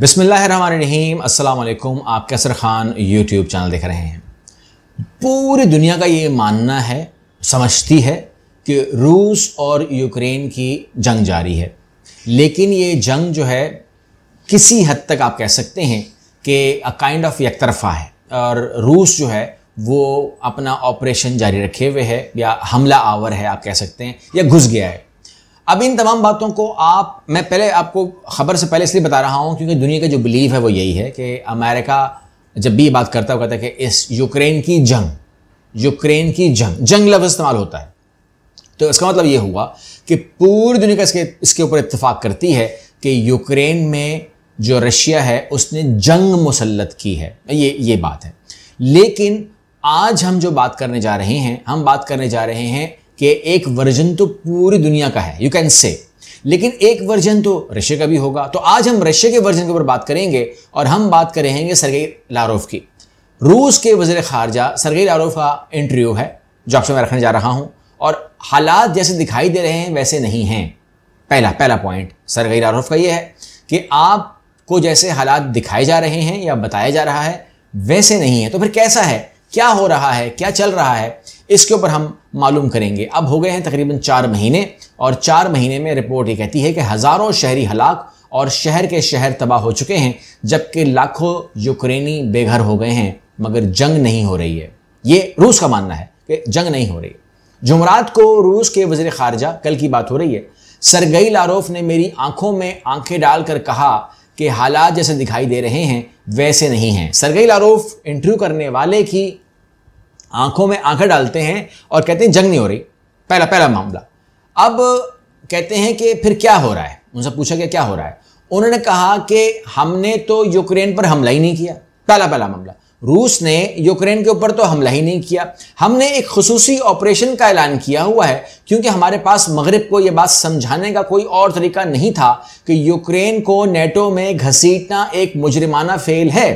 बिसमीम अल्लाम आप कैसर ख़ान यूट्यूब चैनल देख रहे हैं पूरी दुनिया का ये मानना है समझती है कि रूस और यूक्रेन की जंग जारी है लेकिन ये जंग जो है किसी हद तक आप कह सकते हैं कि अ काइंड ऑफ एक तरफा है और रूस जो है वो अपना ऑपरेशन जारी रखे हुए है या हमला आवर है आप कह सकते हैं या घुस गया है अब इन तमाम बातों को आप मैं पहले आपको ख़बर से पहले इसलिए बता रहा हूँ क्योंकि दुनिया का जो बिलीव है वो यही है कि अमेरिका जब भी ये बात करता है कहता है कि इस यूक्रेन की जंग यूक्रेन की जंग जंग लफ्ज़ इस्तेमाल होता है तो इसका मतलब ये हुआ कि पूरी दुनिया का इसके इसके ऊपर इतफाक़ करती है कि यूक्रेन में जो रशिया है उसने जंग मुसलत की है ये ये बात है लेकिन आज हम जो बात करने जा रहे हैं हम बात करने जा रहे हैं कि एक वर्जन तो पूरी दुनिया का है यू कैन से लेकिन एक वर्जन तो रशिया का भी होगा तो आज हम रशिया के वर्जन के ऊपर बात करेंगे और हम बात करेंगे सरगई लारोफ की रूस के वजर खारजा सरगई लारोफ का इंटरव्यू है जो आपसे मैं रखने जा रहा हूं और हालात जैसे दिखाई दे रहे हैं वैसे नहीं हैं पहला पहला पॉइंट सरगई लारोफ का यह है कि आपको जैसे हालात दिखाए जा रहे हैं या बताया जा रहा है वैसे नहीं है तो फिर कैसा है क्या हो रहा है क्या चल रहा है इसके ऊपर हम मालूम करेंगे अब हो गए हैं तकरीबन चार महीने और चार महीने में रिपोर्ट ये कहती है कि हज़ारों शहरी हलाक और शहर के शहर तबाह हो चुके हैं जबकि लाखों यूक्रेनी बेघर हो गए हैं मगर जंग नहीं हो रही है ये रूस का मानना है कि जंग नहीं हो रही जुमरात को रूस के वजीर खारजा कल की बात हो रही है सरगई लारोफ ने मेरी आंखों में आंखें डालकर कहा कि हालात जैसे दिखाई दे रहे हैं वैसे नहीं हैं सरगई लारोफ इंटरव्यू करने वाले की आंखों में आंखें डालते हैं और कहते हैं जंग नहीं हो रही पहला पहला मामला अब कहते हैं कि फिर क्या हो रहा है उनसे पूछा गया क्या हो रहा है उन्होंने कहा कि हमने तो यूक्रेन पर हमला ही नहीं किया पहला पहला मामला रूस ने यूक्रेन के ऊपर तो हमला ही नहीं किया हमने एक खसूसी ऑपरेशन का ऐलान किया हुआ है क्योंकि हमारे पास मगरब को यह बात समझाने का कोई और तरीका नहीं था कि यूक्रेन को नेटो में घसीटना एक मुजरिमाना फेल है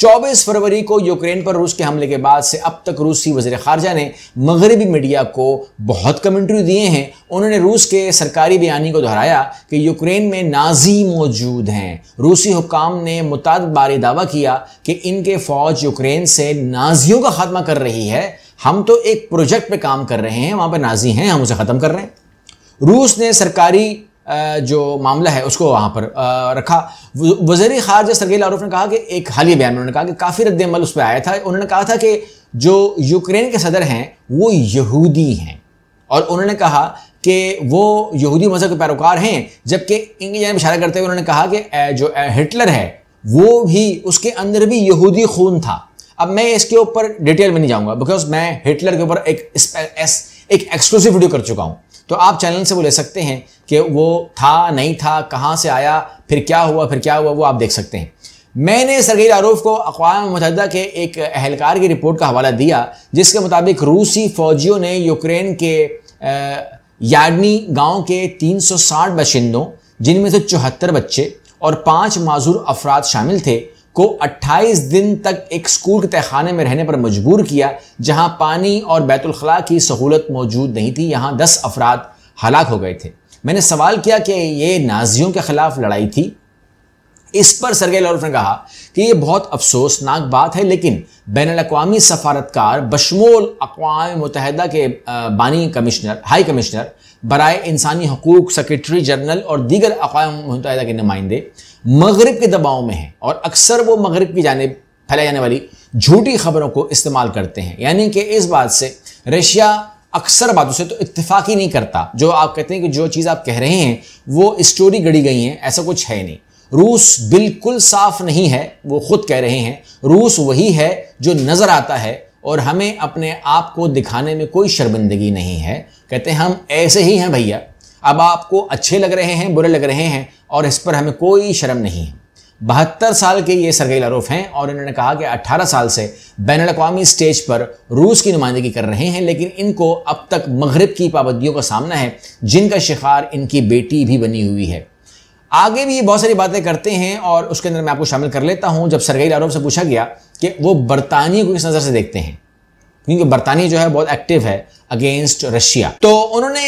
24 फरवरी को यूक्रेन पर रूस के हमले के बाद से अब तक रूसी वजर खारजा ने मगरबी मीडिया को बहुत कमेंट्री दिए हैं उन्होंने रूस के सरकारी बयानी को दोहराया कि यूक्रेन में नाजी मौजूद हैं रूसी हुकाम ने मुताद बारी दावा किया कि इनके फौज यूक्रेन से नाजियों का खात्मा कर रही है हम तो एक प्रोजेक्ट पर काम कर रहे हैं वहाँ पर नाजी हैं हम उसे ख़त्म कर रहे हैं रूस ने सरकारी जो मामला है उसको वहाँ पर रखा वजीर खारजा सरगे लारूफ ने कहा कि एक हाल ही बयान में उन्होंने कहा कि काफ़ी रद्दमल उस पर आया था उन्होंने कहा था कि जो यूक्रेन के सदर हैं वो यहूदी हैं और उन्होंने कहा कि वो यहूदी मज़हब के पैरोकार हैं जबकि इनकी जान इशारा करते हुए उन्होंने कहा कि जो हिटलर है वो भी उसके अंदर भी यहूदी खून था अब मैं इसके ऊपर डिटेल में नहीं जाऊंगा बिकॉज मैं हिटलर के ऊपर एक एक एक्सक्लूसिव वीडियो कर चुका हूं तो आप चैनल से वो ले सकते हैं कि वो था नहीं था कहाँ से आया फिर क्या हुआ फिर क्या हुआ वो आप देख सकते हैं मैंने सरगई आरूफ को अकवा मुतहदा के एक अहलकार की रिपोर्ट का हवाला दिया जिसके मुताबिक रूसी फौजियों ने यूक्रेन के याडनी गांव के 360 बाशिंदों जिनमें से चौहत्तर बच्चे और पांच माजूर अफराद शामिल थे को 28 दिन तक एक स्कूल के तहखाने में रहने पर मजबूर किया जहां पानी और बैतुलखला की सहूलत मौजूद नहीं थी यहां 10 अफराद हलाक हो गए थे मैंने सवाल किया कि ये नाजियों के ख़िलाफ़ लड़ाई थी इस पर सरगे लॉरफ ने कहा कि यह बहुत अफसोसनाक बात है लेकिन बैन अवी सफारतकार बशमोल अकवा मुतहदा के बानी कमिश्नर हाई कमिश्नर बरए इंसानी हकूक सेक्रेटरी जनरल और दीगर अकवा के नुमाइंदे मगरब के दबाव में हैं और अक्सर वो मगरब की जानब फैलाई जाने वाली झूठी खबरों को इस्तेमाल करते हैं यानी कि इस बात से रशिया अक्सर बातों से तो इतफाक ही नहीं करता जो आप कहते हैं कि जो चीज़ आप कह रहे हैं वो स्टोरी गढ़ी गई है ऐसा कुछ है नहीं रूस बिल्कुल साफ नहीं है वो खुद कह रहे हैं रूस वही है जो नज़र आता है और हमें अपने आप को दिखाने में कोई शर्मिंदगी नहीं है कहते हैं हम ऐसे ही हैं भैया अब आपको अच्छे लग रहे हैं बुरे लग रहे हैं और इस पर हमें कोई शर्म नहीं है बहत्तर साल के ये सरगई लारोफ हैं और इन्होंने कहा कि 18 साल से बैन अवी स्टेज पर रूस की नुमाइंदगी कर रहे हैं लेकिन इनको अब तक मगरब की पाबंदियों का सामना है जिनका शिकार इनकी बेटी भी बनी हुई है आगे भी ये बहुत सारी बातें करते हैं और उसके अंदर मैं आपको शामिल कर लेता हूँ जब सरगई लारूफ से पूछा गया कि वो बरतानियों को किस नज़र से देखते हैं क्योंकि बरतानिया जो है बहुत एक्टिव है अगेंस्ट रशिया तो उन्होंने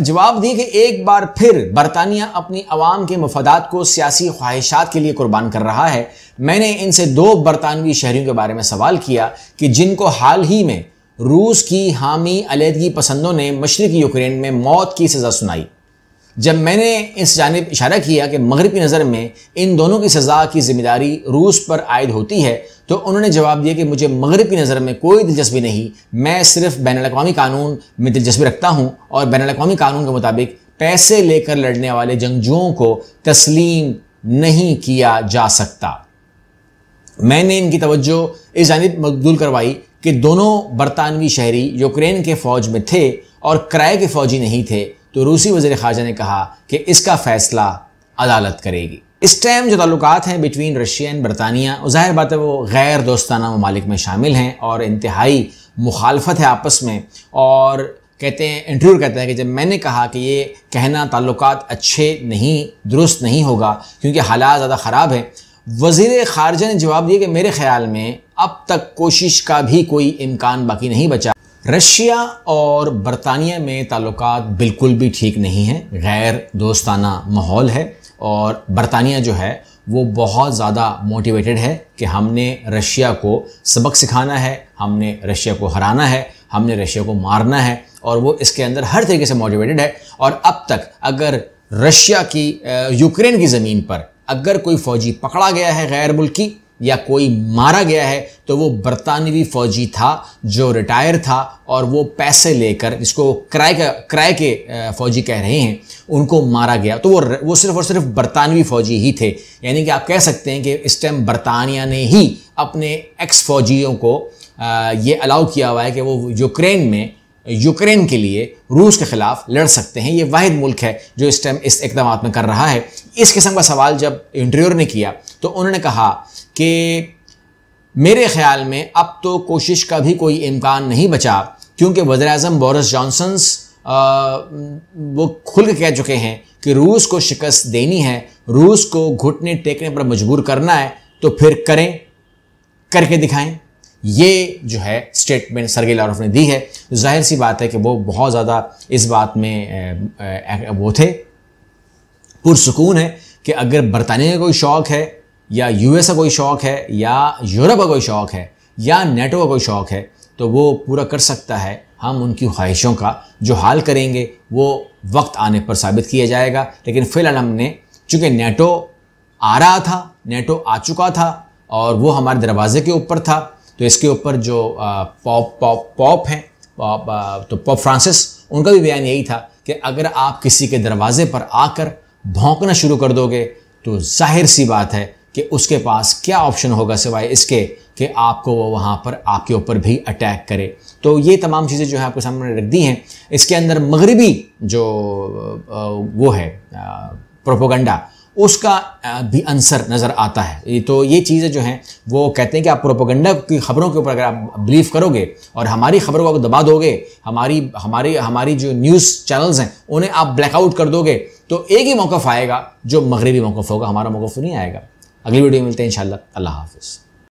जवाब दी कि एक बार फिर बरतानिया अपनी आवाम के मफादात को सियासी ख्वाहिशात के लिए कुर्बान कर रहा है मैंने इनसे दो बरतानवी शहरियों के बारे में सवाल किया कि जिनको हाल ही में रूस की हामी अलीदगी पसंदों ने मशरकी यूक्रेन में मौत की सज़ा सुनाई जब मैंने इस जानब इशारा किया कि मगरबी नज़र में इन दोनों की सज़ा की जिम्मेदारी रूस पर आयद होती है तो उन्होंने जवाब दिया कि मुझे मगरबी नज़र में कोई दिलचस्पी नहीं मैं सिर्फ बैन अवी कानून में दिलचस्पी रखता हूँ और बैन अवी कानून के मुताबिक पैसे लेकर लड़ने वाले जंगजुओं को तस्लीम नहीं किया जा सकता मैंने इनकी तवज्जो इस जानब मकदूल करवाई कि दोनों बरतानवी शहरी यूक्रेन के फ़ौज में थे और किराए के फ़ौजी नहीं थे तो रूसी वजीर खारजा ने कहा कि इसका फैसला अदालत करेगी इस टाइम जो ताल्लुक हैं बिटवीन रशिया एंड बरतानिया ज़ाहिर बात है वो गैर दोस्ताना ममालिक में शामिल हैं और इंतहाई मुखालफत है आपस में और कहते हैं इंटरव्यू कहते हैं कि जब मैंने कहा कि ये कहना ताल्लुक अच्छे नहीं दुरुस्त नहीं होगा क्योंकि हालात ज़्यादा ख़राब हैं वजीर खारजा ने जवाब दिया कि मेरे ख्याल में अब तक कोशिश का भी कोई इम्कान बाकी नहीं बचा रशिया और बरतानिया में ताल्लुक बिल्कुल भी ठीक नहीं हैं गैर दोस्ताना माहौल है और बरतानिया जो है वो बहुत ज़्यादा मोटिवेटेड है कि हमने रशिया को सबक सिखाना है हमने रशिया को हराना है हमने रशिया को मारना है और वो इसके अंदर हर तरीके से मोटिवेटेड है और अब तक अगर रशिया की यूक्रेन की ज़मीन पर अगर कोई फ़ौजी पकड़ा गया है गैर मुल्की या कोई मारा गया है तो वो बरतानवी फौजी था जो रिटायर था और वो पैसे लेकर जिसको क्राय का क्राय के फौजी कह रहे हैं उनको मारा गया तो वो वो सिर्फ और सिर्फ बरतानवी फौजी ही थे यानी कि आप कह सकते हैं कि इस टाइम बरतानिया ने ही अपने एक्स फौजियों को ये अलाउ किया हुआ है कि वो यूक्रेन में यूक्रेन के लिए रूस के खिलाफ लड़ सकते हैं ये वाहिद मुल्क है जो इस टाइम इस इकदाम में कर रहा है इस किस्म का सवाल जब इंटरव्यूर ने किया तो उन्होंने कहा कि मेरे ख्याल में अब तो कोशिश का भी कोई इम्कान नहीं बचा क्योंकि वज़र अजम बोरिस जॉनसन्स वो खुल के कह चुके हैं कि रूस को शिकस्त देनी है रूस को घुटने टेकने पर मजबूर करना है तो फिर करें करके दिखाएं ये जो है स्टेटमेंट सरगे लारोफ ने दी है तो जाहिर सी बात है कि वो बहुत ज़्यादा इस बात में वो थे पुरसकून है कि अगर बरतानिया का कोई शौक़ है या यूएस का कोई शौक है या यूरोप का कोई शौक है या नेटो का कोई शौक है तो वो पूरा कर सकता है हम उनकी ख्वाहिशों का जो हाल करेंगे वो वक्त आने पर साबित किया जाएगा लेकिन फ़िलहाल हमने चूँकि नेटो आ रहा था नेटो आ चुका था और वो हमारे दरवाजे के ऊपर था तो इसके ऊपर जो पॉप पॉप पॉप हैं पॉप तो पॉप फ्रांसिस उनका भी बयान यही था कि अगर आप किसी के दरवाजे पर आकर भौंकना शुरू कर दोगे तो जाहिर सी बात है कि उसके पास क्या ऑप्शन होगा सिवाय इसके कि आपको वो वहाँ पर आपके ऊपर भी अटैक करे तो ये तमाम चीज़ें जो है आपके सामने रख दी हैं इसके अंदर मगरबी जो वो है प्रोपोगंडा उसका भी आंसर नज़र आता है तो ये चीज़ें जो हैं वो कहते हैं कि आप प्रोपोगंडा की खबरों के ऊपर अगर आप बिलीव करोगे और हमारी खबरों को दबा दोगे हमारी हमारी हमारी जो न्यूज़ चैनल्स हैं उन्हें आप ब्लैकआउट कर दोगे तो एक ही मौक़ आएगा जो मगरबी मौक़ होगा हमारा मौक़ तो नहीं आएगा अगली वीडियो मिलते हैं इंशाल्लाह अल्लाह हाफिज़